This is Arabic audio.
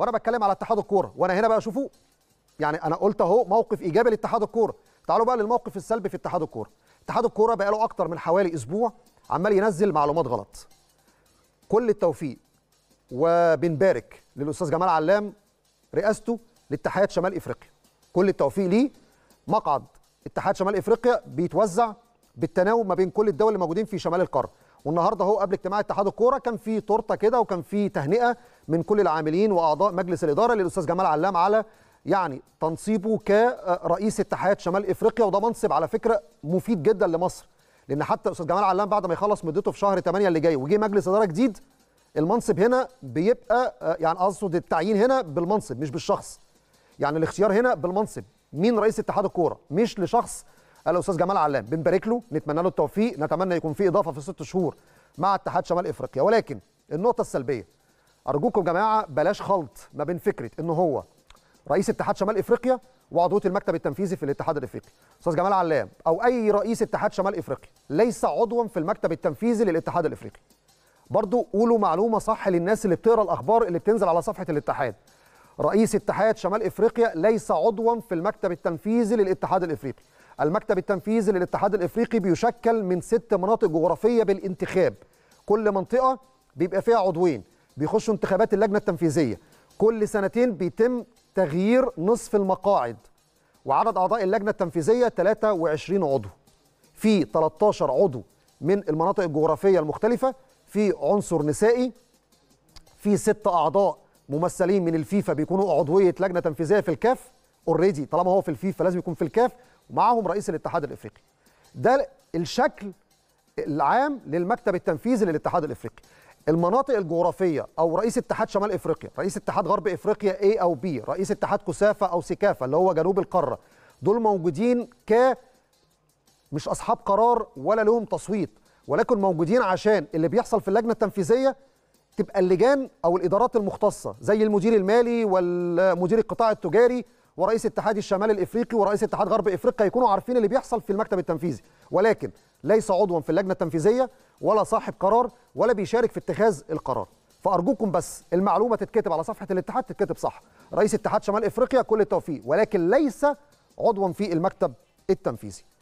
وانا بتكلم على اتحاد الكوره وانا هنا بقى شوفوا يعني انا قلت اهو موقف ايجابي لاتحاد الكوره تعالوا بقى للموقف السلبي في اتحاد الكوره اتحاد الكوره بقى له اكتر من حوالي اسبوع عمال ينزل معلومات غلط كل التوفيق وبنبارك للاستاذ جمال علام رئاسته لاتحاد شمال افريقيا كل التوفيق ليه مقعد اتحاد شمال افريقيا بيتوزع بالتناوب ما بين كل الدول اللي موجودين في شمال القاره والنهارده اهو قبل اجتماع اتحاد الكوره كان في تورته كده وكان في تهنئه من كل العاملين واعضاء مجلس الاداره للاستاذ جمال علام على يعني تنصيبه كرئيس اتحاد شمال افريقيا وده منصب على فكره مفيد جدا لمصر لان حتى استاذ جمال علام بعد ما يخلص مدته في شهر 8 اللي جاي وجي مجلس اداره جديد المنصب هنا بيبقى آه، يعني اقصد التعيين هنا بالمنصب مش بالشخص يعني الاختيار هنا بالمنصب مين رئيس اتحاد الكوره مش لشخص الاستاذ جمال علام بنبارك له نتمنى له التوفيق نتمنى يكون في اضافه في ست شهور مع اتحاد شمال افريقيا ولكن النقطه السلبيه ارجوكم جماعه بلاش خلط ما بين فكره ان هو رئيس اتحاد شمال افريقيا وعضويه المكتب التنفيذي في الاتحاد الافريقي استاذ جمال علام او اي رئيس اتحاد شمال افريقيا ليس عضوا في المكتب التنفيذي للاتحاد الافريقي برضو قولوا معلومه صح للناس اللي بتقرا الاخبار اللي بتنزل على صفحه الاتحاد رئيس اتحاد شمال افريقيا ليس عضوا في المكتب التنفيذي للاتحاد الافريقي المكتب التنفيذي للاتحاد الافريقي بيشكل من ست مناطق جغرافيه بالانتخاب كل منطقه بيبقى فيها عضوين بيخشوا انتخابات اللجنه التنفيذيه كل سنتين بيتم تغيير نصف المقاعد وعدد اعضاء اللجنه التنفيذيه 23 عضو في 13 عضو من المناطق الجغرافيه المختلفه في عنصر نسائي في ست اعضاء ممثلين من الفيفا بيكونوا عضويه لجنه تنفيذيه في الكاف اوريدي طالما هو في الفيفا لازم يكون في الكاف ومعهم رئيس الاتحاد الافريقي ده الشكل العام للمكتب التنفيذي للاتحاد الافريقي المناطق الجغرافيه او رئيس اتحاد شمال افريقيا رئيس اتحاد غرب افريقيا اي او بي رئيس اتحاد كسافه او سكافه اللي هو جنوب القاره دول موجودين ك مش اصحاب قرار ولا لهم تصويت ولكن موجودين عشان اللي بيحصل في اللجنه التنفيذيه تبقى اللجان او الادارات المختصه زي المدير المالي والمدير القطاع التجاري ورئيس اتحاد الشمال الافريقي ورئيس اتحاد غرب افريقيا يكونوا عارفين اللي بيحصل في المكتب التنفيذي ولكن ليس عضوا في اللجنه التنفيذيه ولا صاحب قرار ولا بيشارك في اتخاذ القرار فارجوكم بس المعلومه تتكتب على صفحه الاتحاد تتكتب صح رئيس اتحاد شمال افريقيا كل التوفيق ولكن ليس عضوا في المكتب التنفيذي